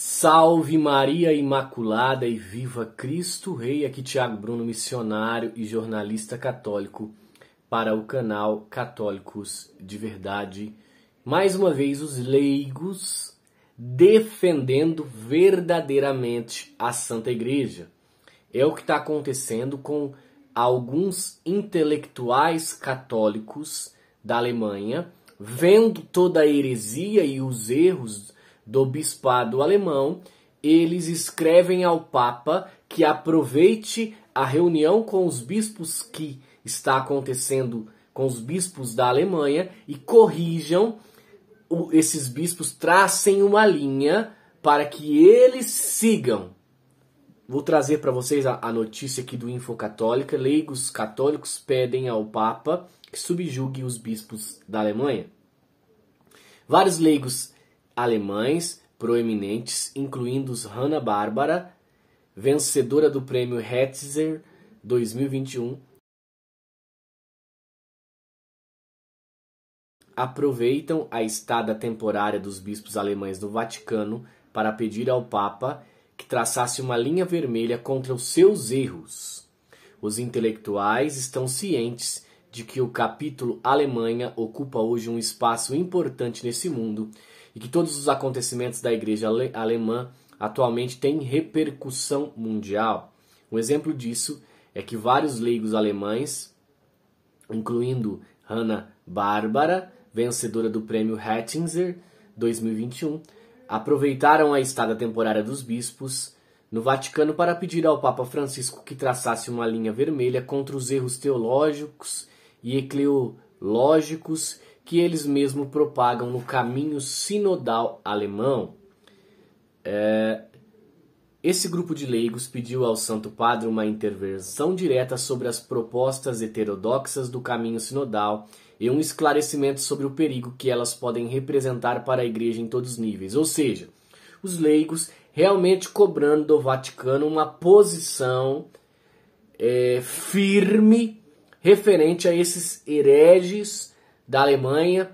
Salve Maria Imaculada e viva Cristo Rei! Aqui Tiago Bruno, missionário e jornalista católico para o canal Católicos de Verdade. Mais uma vez, os leigos defendendo verdadeiramente a Santa Igreja. É o que está acontecendo com alguns intelectuais católicos da Alemanha, vendo toda a heresia e os erros do bispado alemão, eles escrevem ao Papa que aproveite a reunião com os bispos que está acontecendo com os bispos da Alemanha e corrijam o, esses bispos tracem uma linha para que eles sigam. Vou trazer para vocês a, a, notícia aqui do Info Católica. Leigos católicos pedem ao Papa que subjugue os bispos da Alemanha. Vários leigos alemães proeminentes, incluindo Hanna-Barbera, vencedora do prêmio Hetzer 2021. Aproveitam a estada temporária dos bispos alemães do Vaticano para pedir ao Papa que traçasse uma linha vermelha contra os seus erros. Os intelectuais estão cientes de que o capítulo Alemanha ocupa hoje um espaço importante nesse mundo e que todos os acontecimentos da igreja ale alemã atualmente têm repercussão mundial. Um exemplo disso é que vários leigos alemães, incluindo Hanna Bárbara, vencedora do prêmio Hettinger 2021, aproveitaram a estada temporária dos bispos no Vaticano para pedir ao Papa Francisco que traçasse uma linha vermelha contra os erros teológicos e ecleológicos que eles mesmos propagam no caminho sinodal alemão. É, esse grupo de leigos pediu ao Santo Padre uma intervenção direta sobre as propostas heterodoxas do caminho sinodal e um esclarecimento sobre o perigo que elas podem representar para a Igreja em todos os níveis, ou seja, os leigos realmente cobrando do Vaticano uma posição é, firme referente a esses hereges da Alemanha,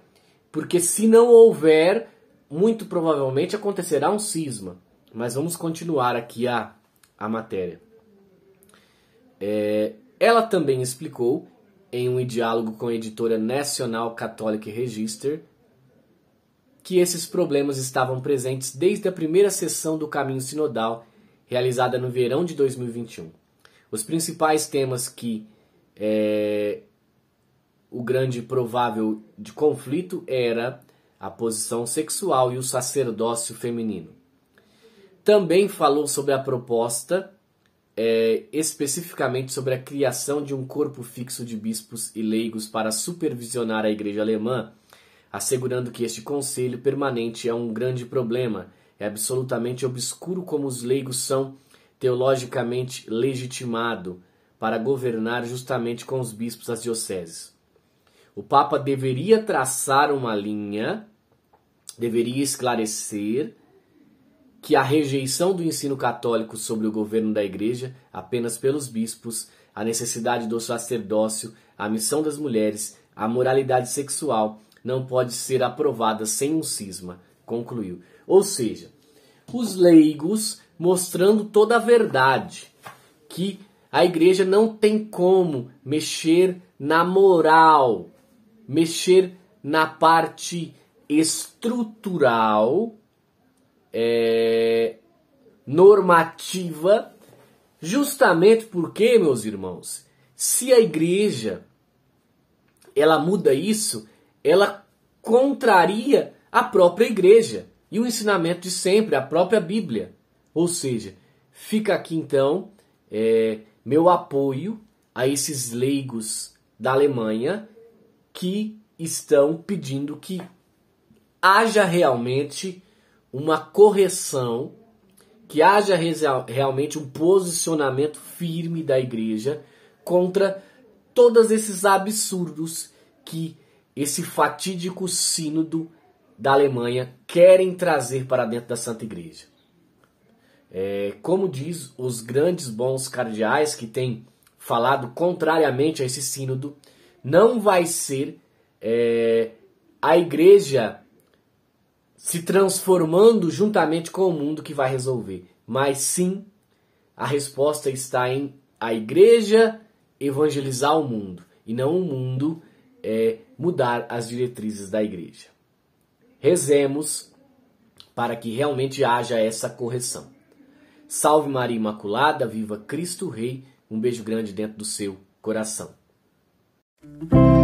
porque se não houver, muito provavelmente acontecerá um cisma. Mas vamos continuar aqui a, a matéria. É, ela também explicou, em um diálogo com a editora Nacional Catholic Register, que esses problemas estavam presentes desde a primeira sessão do Caminho Sinodal, realizada no verão de 2021. Os principais temas que é, o grande provável de conflito era a posição sexual e o sacerdócio feminino. Também falou sobre a proposta, é, especificamente sobre a criação de um corpo fixo de bispos e leigos para supervisionar a igreja alemã, assegurando que este conselho permanente é um grande problema, é absolutamente obscuro como os leigos são teologicamente legitimado para governar justamente com os bispos as dioceses o Papa deveria traçar uma linha, deveria esclarecer que a rejeição do ensino católico sobre o governo da Igreja apenas pelos bispos, a necessidade do sacerdócio, a missão das mulheres, a moralidade sexual não pode ser aprovada sem um cisma, concluiu. Ou seja, os leigos mostrando toda a verdade que a igreja não tem como mexer na moral mexer na parte estrutural, é, normativa, justamente porque, meus irmãos, se a igreja ela muda isso, ela contraria a própria igreja e o ensinamento de sempre, a própria Bíblia. Ou seja, fica aqui então é, meu apoio a esses leigos da Alemanha que estão pedindo que haja realmente uma correção, que haja realmente um posicionamento firme da igreja contra todos esses absurdos que esse fatídico sínodo da Alemanha querem trazer para dentro da Santa Igreja. É, como diz os grandes bons cardeais que têm falado contrariamente a esse sínodo, não vai ser é, a igreja se transformando juntamente com o mundo que vai resolver, mas sim a resposta está em a igreja evangelizar o mundo e não o mundo é, mudar as diretrizes da igreja. Rezemos para que realmente haja essa correção. Salve Maria Imaculada, viva Cristo Rei, um beijo grande dentro do seu coração. Thank you.